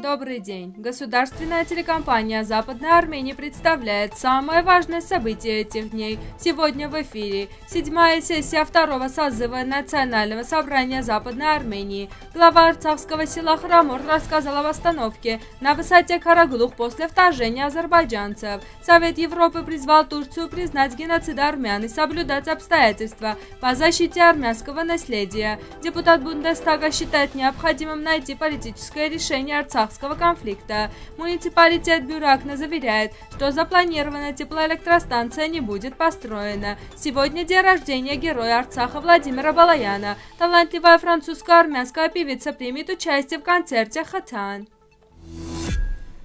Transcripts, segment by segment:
Добрый день. Государственная телекомпания Западная Армения представляет самое важное событие этих дней. Сегодня в эфире седьмая сессия второго созыва Национального собрания Западной Армении. Глава Арцавского села Храмур рассказал о восстановке на высоте Караглух после вторжения азербайджанцев. Совет Европы призвал Турцию признать геноцид армян и соблюдать обстоятельства по защите армянского наследия. Депутат Бундестага считает необходимым найти политическое решение Арцаха Карабахского конфликта. Муниципалитет Бюракна заверяет, что запланированная теплоэлектростанция не будет построена. Сегодня день рождения героя Арцаха Владимира Балаяна. Талантливая французско-армянская певица примет участие в концерте «Хатан».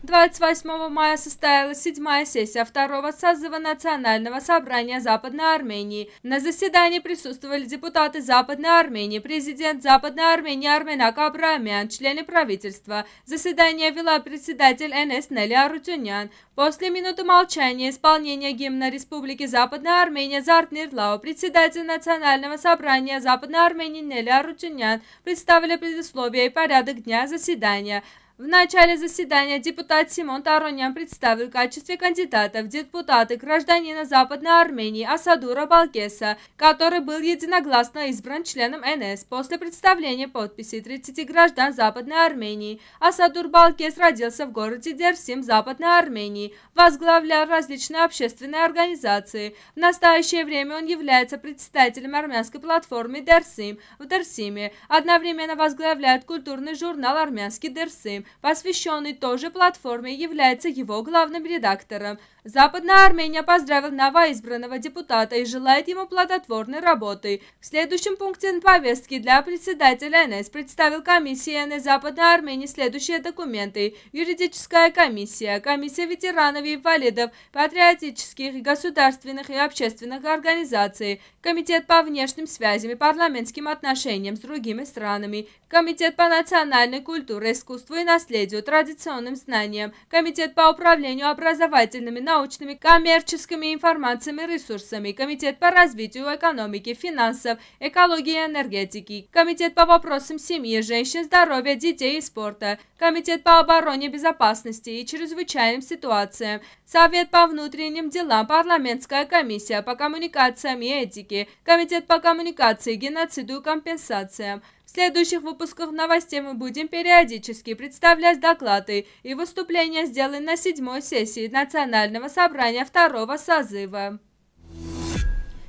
28 мая состоялась седьмая сессия второго созыва Национального собрания Западной Армении. На заседании присутствовали депутаты Западной Армении, президент Западной Армении Армен Абрамян, члены правительства. Заседание вела председатель НС Нелли Арутюнян. После минуты молчания исполнения гимна Республики Западная Армения Зартнир Лао, председатель Национального собрания Западной Армении Нелли Арутюнян представили предисловие и порядок дня заседания. В начале заседания депутат Симон Таронян представил в качестве кандидата в депутаты гражданина Западной Армении Асадура Балкеса, который был единогласно избран членом НС после представления подписей 30 граждан Западной Армении. Асадур Балкес родился в городе Дерсим Западной Армении, возглавлял различные общественные организации. В настоящее время он является председателем армянской платформы Дерсим в Дерсиме, одновременно возглавляет культурный журнал «Армянский Дерсим», посвященный той же платформе, является его главным редактором. Западная Армения поздравил новоизбранного депутата и желает ему плодотворной работы. В следующем пункте повестки для председателя НС представил комиссия НС Западной Армении следующие документы. Юридическая комиссия, комиссия ветеранов и инвалидов, патриотических, государственных и общественных организаций, комитет по внешним связям и парламентским отношениям с другими странами, комитет по национальной культуре, искусству и национальному наследию, традиционным знаниям. Комитет по управлению образовательными, научными, коммерческими информациями, ресурсами, Комитет по развитию экономики, финансов, экологии и энергетики, Комитет по вопросам семьи, женщин, здоровья, детей и спорта, Комитет по обороне, безопасности и чрезвычайным ситуациям, Совет по внутренним делам, парламентская комиссия по коммуникациям и этике, Комитет по коммуникации, геноциду и компенсациям, в следующих выпусках новостей мы будем периодически представлять доклады и выступления, сделанные на седьмой сессии Национального собрания второго созыва.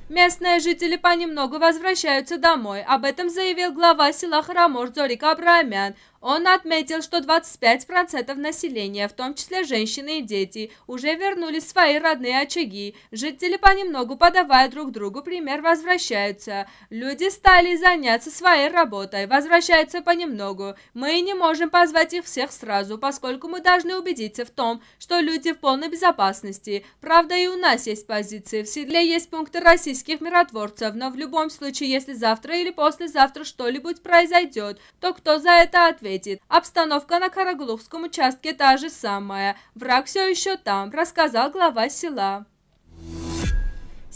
Местные жители понемногу возвращаются домой. Об этом заявил глава села Харамор Зорик Абрамян. Он отметил, что 25% населения, в том числе женщины и дети, уже вернулись в свои родные очаги. Жители понемногу, подавая друг другу пример, возвращаются. Люди стали заняться своей работой, возвращаются понемногу. Мы не можем позвать их всех сразу, поскольку мы должны убедиться в том, что люди в полной безопасности. Правда, и у нас есть позиции. В седле есть пункты российских миротворцев, но в любом случае, если завтра или послезавтра что-либо произойдет, то кто за это ответит? ответит. Обстановка на Карагуловском участке та же самая. Враг все еще там, рассказал глава села.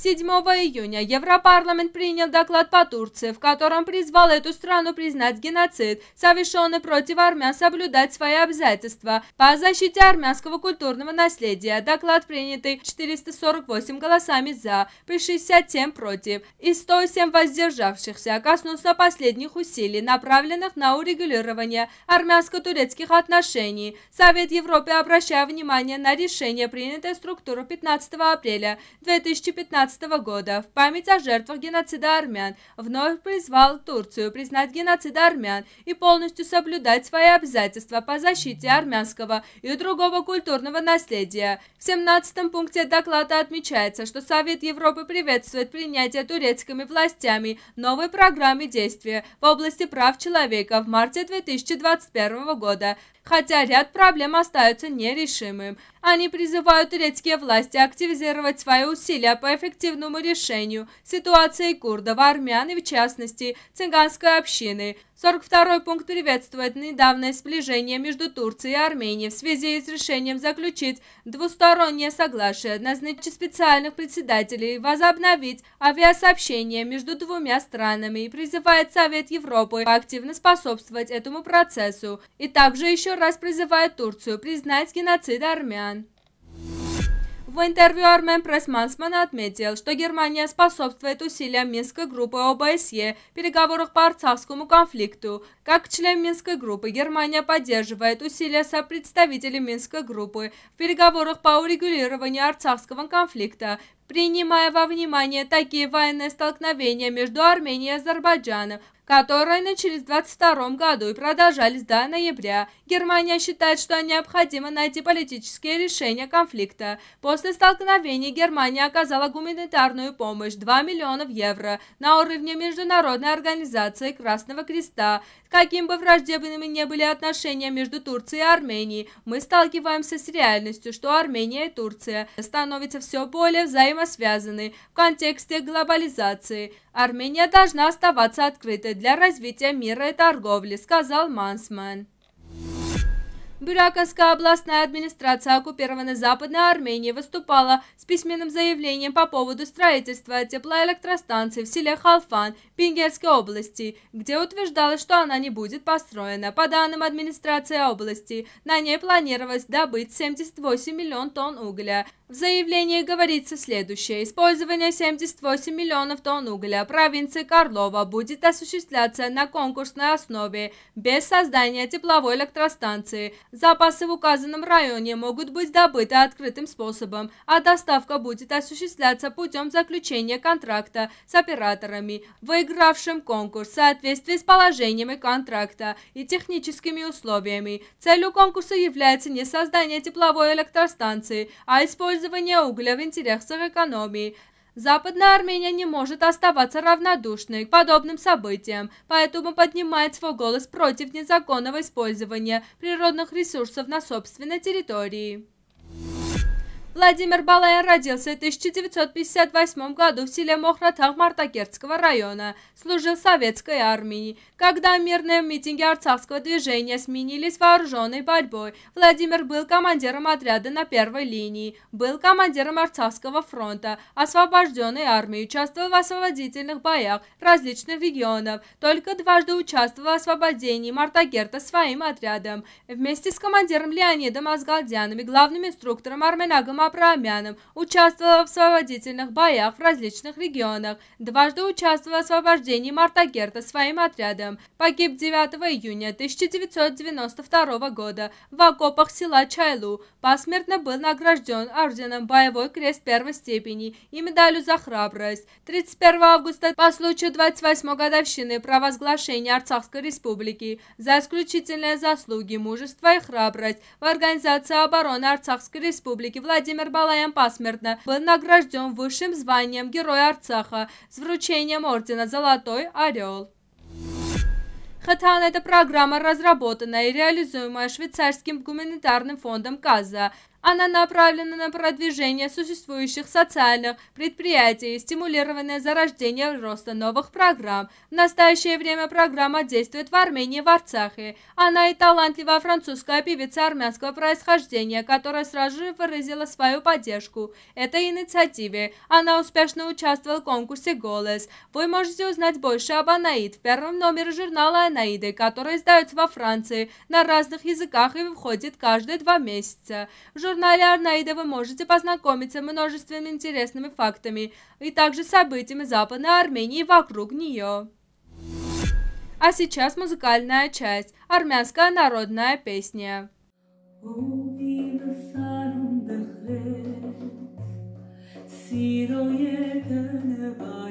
7 июня Европарламент принял доклад по Турции, в котором призвал эту страну признать геноцид, совершенный против армян, соблюдать свои обязательства по защите армянского культурного наследия. Доклад принятый 448 голосами «за», при 67 «против» и 107 воздержавшихся коснулся последних усилий, направленных на урегулирование армянско-турецких отношений. Совет Европы, обращает внимание на решение, принятое структуру 15 апреля 2015 2015 года в память о жертвах геноцида армян вновь призвал Турцию признать геноцид армян и полностью соблюдать свои обязательства по защите армянского и другого культурного наследия. В 17 пункте доклада отмечается, что Совет Европы приветствует принятие турецкими властями новой программы действия в области прав человека в марте 2021 года, хотя ряд проблем остаются нерешимым. Они призывают турецкие власти активизировать свои усилия по эффективности коллективному решению ситуации курдов, армян и, в частности, цыганской общины. 42 пункт приветствует недавнее сближение между Турцией и Арменией в связи с решением заключить двустороннее соглашение, назначить специальных председателей, возобновить авиасообщение между двумя странами и призывает Совет Европы активно способствовать этому процессу и также еще раз призывает Турцию признать геноцид армян. В интервью Армен Пресмансман отметил, что Германия способствует усилиям Минской группы ОБСЕ в переговорах по Арцахскому конфликту. Как член Минской группы, Германия поддерживает усилия сопредставителей Минской группы в переговорах по урегулированию Арцахского конфликта, принимая во внимание такие военные столкновения между Арменией и Азербайджаном, которые начались в 22 году и продолжались до ноября. Германия считает, что необходимо найти политические решения конфликта. После столкновений Германия оказала гуманитарную помощь 2 миллионов евро на уровне Международной организации Красного Креста. Каким бы враждебными ни были отношения между Турцией и Арменией, мы сталкиваемся с реальностью, что Армения и Турция становятся все более взаимосвязаны в контексте глобализации. Армения должна оставаться открытой для развития мира и торговли, сказал Мансман. Бюряковская областная администрация оккупированной Западной Армении выступала с письменным заявлением по поводу строительства теплоэлектростанции в селе Халфан Пингерской области, где утверждалось, что она не будет построена. По данным администрации области, на ней планировалось добыть 78 миллион тонн угля – в заявлении говорится следующее. Использование 78 миллионов тонн угля провинции Карлова будет осуществляться на конкурсной основе без создания тепловой электростанции. Запасы в указанном районе могут быть добыты открытым способом, а доставка будет осуществляться путем заключения контракта с операторами, выигравшим конкурс в соответствии с положениями контракта и техническими условиями. Целью конкурса является не создание тепловой электростанции, а использование использования угля в интересах экономии. Западная Армения не может оставаться равнодушной к подобным событиям, поэтому поднимает свой голос против незаконного использования природных ресурсов на собственной территории. Владимир Балаян родился в 1958 году в селе Мохратах Мартакерского района, служил советской армии. Когда мирные митинги арцахского движения сменились вооруженной борьбой, Владимир был командиром отряда на первой линии, был командиром Арцахского фронта, освобожденной армии, участвовал в освободительных боях различных регионов, только дважды участвовал в освобождении Мартагерта своим отрядом. Вместе с командиром Леонидом Азгалдяном и главным инструктором Арменагом Абрамяном, участвовала в освободительных боях в различных регионах, дважды участвовала в освобождении Мартагерта своим отрядом, погиб 9 июня 1992 года в окопах села Чайлу, посмертно был награжден орденом «Боевой крест первой степени» и медалью за храбрость. 31 августа по случаю 28 годовщины провозглашения Арцахской республики за исключительные заслуги, мужество и храбрость в Организации обороны Арцахской республики Владимир Владимир Балаян посмертно был награжден высшим званием Героя Арцаха с вручением ордена «Золотой орел». Хатан – это программа, разработанная и реализуемая швейцарским гуманитарным фондом «Каза». Она направлена на продвижение существующих социальных предприятий, и стимулированное зарождение роста новых программ. В настоящее время программа действует в Армении и в Арцахе. Она и талантливая французская певица армянского происхождения, которая сразу же выразила свою поддержку этой инициативе. Она успешно участвовала в конкурсе «Голос». Вы можете узнать больше об Анаид в первом номере журнала «Анаиды», который издается во Франции на разных языках и выходит каждые два месяца. В журнале Арнаида вы можете познакомиться с множественными интересными фактами и также событиями Западной Армении вокруг нее. А сейчас музыкальная часть «Армянская народная песня». Սիրո եկնվայր